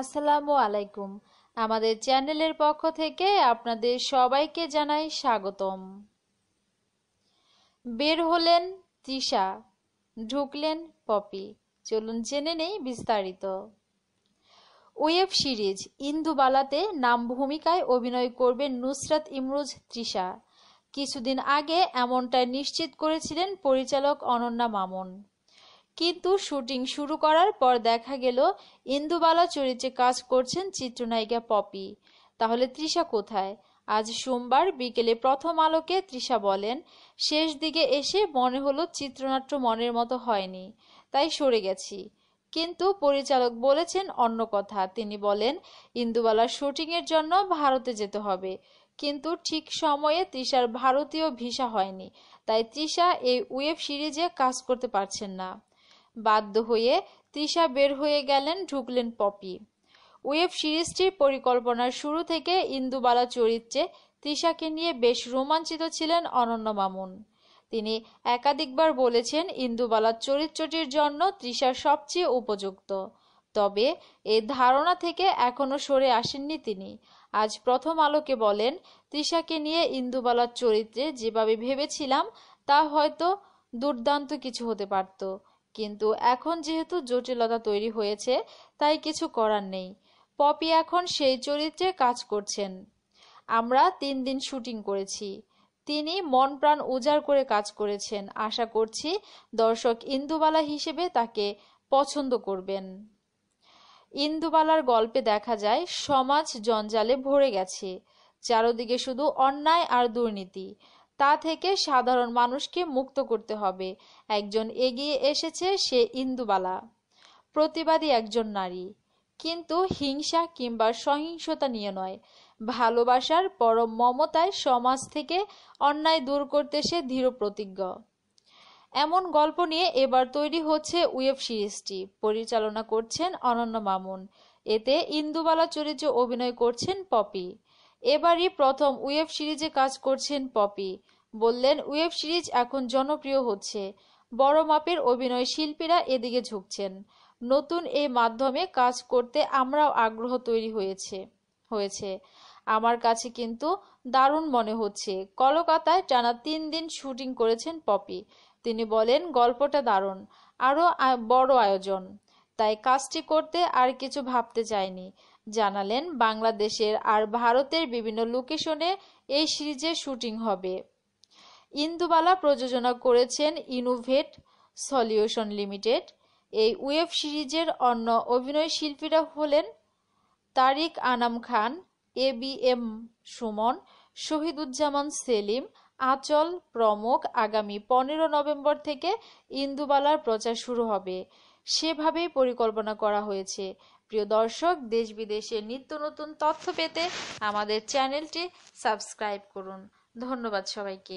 আসসালামু আলাইকুম আমাদের চ্যানেলের পক্ষ থেকে আপনাদের সবাইকে জানাই স্বাগতম বের হলেন তৃষা ঢুকলেন পপি চলুন জেনে নেই বিস্তারিত ওয়েব সিরিজ ইন্দুবালাতে নাম ভূমিকায় অভিনয় করবেন নুসরাত ইমরুজ তৃষা কিছুদিন আগে এমনটাই নিশ্চিত করেছিলেন পরিচালক অনন্যা মামুন কিন্তু শুটিং শুরু করার পর দেখা গেল ইন্দুবালা চরিত্রে কাজ করছেন চিত্রনায়িকা পপি তাহলে তৃষা কোথায় আজ সোমবার বিকেলে প্রথম আলোকে তৃষা বলেন শেষ দিকে এসে মনে হলো চিত্রনাট্য মনের মতো হয়নি তাই সরে গেছি কিন্তু পরিচালক বলেছেন অন্য কথা তিনি বলেন ইন্দুবালার শুটিংয়ের জন্য ভারতে যেতে হবে কিন্তু ঠিক সময়ে তৃষার ভারতীয় ভিসা হয়নি তাই তৃষা এই ওয়েব সিরিজে কাজ করতে পারছেন না বাধ্য হয়ে তৃষা বের হয়ে গেলেন ঢুকলেন পপি ওয়েব সিরিজটির পরিকল্পনার শুরু থেকে ইন্দুবালা চরিত্রে তৃষাকে নিয়ে বেশ রোমাঞ্চিত ছিলেন অনন্য মামুন তিনি একাধিকবার বলেছেন ইন্দুবালার চরিত্রটির জন্য তৃষা সবচেয়ে উপযুক্ত তবে এ ধারণা থেকে এখনও সরে আসেননি তিনি আজ প্রথম আলোকে বলেন তৃষাকে নিয়ে ইন্দুবালার চরিত্রে যেভাবে ভেবেছিলাম তা হয়তো দুর্দান্ত কিছু হতে পারত কিন্তু এখন যেহেতু জটিলতা তৈরি হয়েছে তাই কিছু করার নেই পপি এখন সেই চরিত্রে কাজ করছেন আমরা তিন দিন শুটিং করেছি তিনি মন প্রাণ উজাড় করে কাজ করেছেন আশা করছি দর্শক ইন্দুবালা হিসেবে তাকে পছন্দ করবেন ইন্দুবালার গল্পে দেখা যায় সমাজ জঞ্জালে ভরে গেছে চারদিকে শুধু অন্যায় আর দুর্নীতি তা থেকে সাধারণ মানুষকে মুক্ত করতে হবে একজন এগিয়ে এসেছে সে ইন্দুবালা প্রতিবাদী একজন নারী কিন্তু হিংসা কিংবা সহিংসতা নিয়ে নয় ভালোবাসার পরম মমতায় সমাজ থেকে অন্যায় দূর করতে সে দৃঢ় প্রতিজ্ঞ এমন গল্প নিয়ে এবার তৈরি হচ্ছে ওয়েব সিরিজটি পরিচালনা করছেন অনন্য মামুন এতে ইন্দুবালা চরিত্রে অভিনয় করছেন পপি এবারই প্রথম ওয়েব সিরিজে কাজ করছেন পপি বললেন ওয়েব সিরিজ এখন জনপ্রিয় হচ্ছে বড় মাপের অভিনয় শিল্পীরা এদিকে ঝুঁকছেন নতুন এই মাধ্যমে কাজ করতে আমরাও আগ্রহ তৈরি হয়েছে হয়েছে আমার কাছে কিন্তু দারুণ মনে হচ্ছে কলকাতায় টানা তিন দিন শুটিং করেছেন পপি তিনি বলেন গল্পটা দারুণ আরও বড় আয়োজন তাই কাজটি করতে আর কিছু ভাবতে চাইনি জানালেন বাংলাদেশের আর ভারতের বিভিন্ন লোকেশনে এই সিরিজের শুটিং হবে ইন্দুবালা প্রযোজনা করেছেন ইনোভেট সলিউশন লিমিটেড এই ওয়েব সিরিজের অন্য অভিনয় শিল্পীরা হলেন Tariq Anam Khan A B M Suman Shahiduzzaman Selim Achol প্রমুখ আগামী পনেরো নভেম্বর থেকে ইন্দুবালার প্রচার শুরু হবে সেভাবেই পরিকল্পনা করা হয়েছে প্রিয় দর্শক দেশ বিদেশের নিত্য নতুন তথ্য পেতে আমাদের চ্যানেলটি সাবস্ক্রাইব করুন ধন্যবাদ সবাইকে